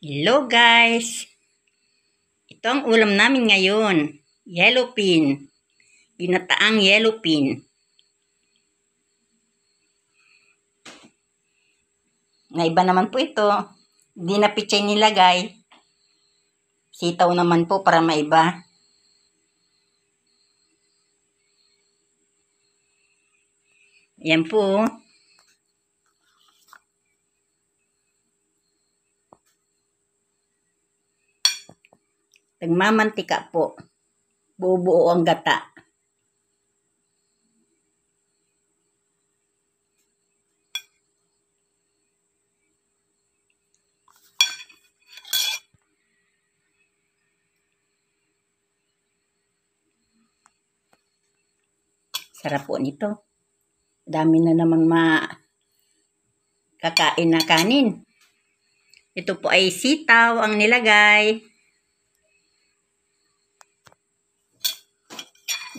Hello guys! Ito ang ulam namin ngayon. Yellow pin. Pinataang yellow pin. Naiba naman po ito. Hindi na pichay nilagay. Sitaw naman po para maiba. Yan po. Nagmamantika po. Bubuo ang gata. Sarap po nito. Dami na namang ma kakain na kanin. Ito po ay sitaw ang nilagay.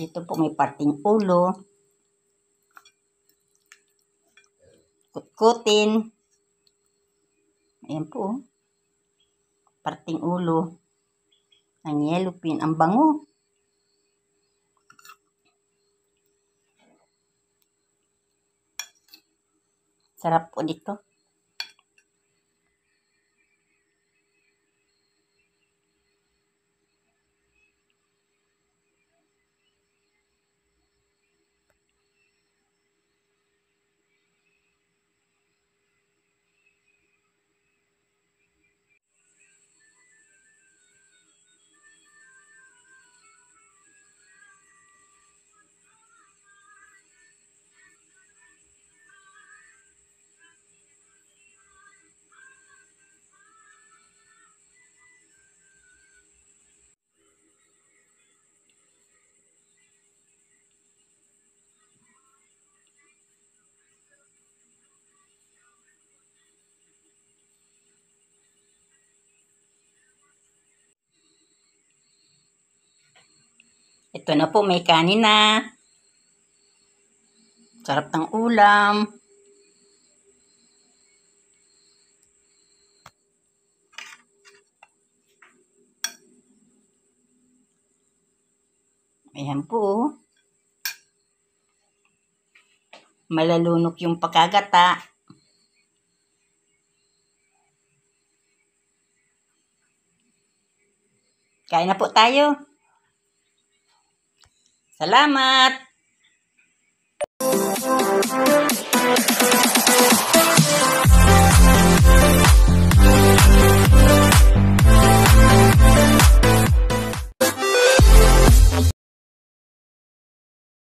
Ito po may parting ulo. Kutkutin. Ayan po. Oh. Parting ulo. Ang yellow pin. Ang bango. Sarap po dito. Ito na po, may kanin na. Sarap ng ulam. Ayan po. Oh. Malalunok yung pakagata. Kain na po tayo. Salamat!